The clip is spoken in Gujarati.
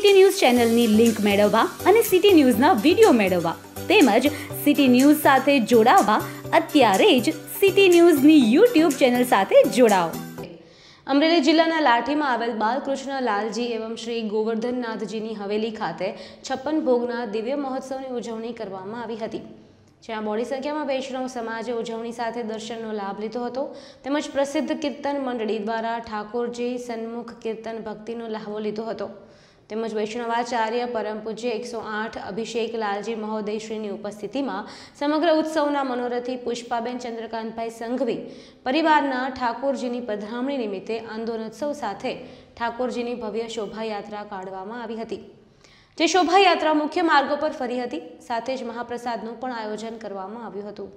સિટી ન્યૂઝ ચેનલની લિંક મેળવવા અને સિટી ન્યૂઝના વિડીયો મેળવવા તેમજ સિટી ન્યૂઝ સાથે જોડાવા અત્યારે જ સિટી ન્યૂઝની યુટ્યુબ ચેનલ સાથે જોડાઓ અમરેલી જિલ્લાના લાઠીમાં આવેલ બાલકૃષ્ણ લાલજી એવં શ્રી ગોવર્ધનનાથજીની હવેલી ખાતે છપ્પન ભોગના દિવ્ય મહોત્સવની ઉજવણી કરવામાં આવી હતી જ્યાં મોડી સંખ્યામાં વૈષ્ણવ સમાજે ઉજવણી સાથે દર્શનનો લાભ લીધો હતો તેમજ પ્રસિદ્ધ કીર્તન મંડળી દ્વારા ઠાકોરજી સન્મુખ કીર્તન ભક્તિનો લહાવો લીધો હતો તેમજ વૈષ્ણવાચાર્ય પરમ પૂજ્ય એકસો આઠ અભિષેક લાલજી મહોદયશ્રીની ઉપસ્થિતિમાં સમગ્ર ઉત્સવના મનોરથી પુષ્પાબેન ચંદ્રકાંતભાઈ સંઘવી પરિવારના ઠાકોરજીની પધરામણી નિમિત્તે આંદોલનોત્સવ સાથે ઠાકોરજીની ભવ્ય શોભાયાત્રા કાઢવામાં આવી હતી જે શોભાયાત્રા મુખ્ય માર્ગો પર ફરી હતી સાથે જ મહાપ્રસાદનું પણ આયોજન કરવામાં આવ્યું હતું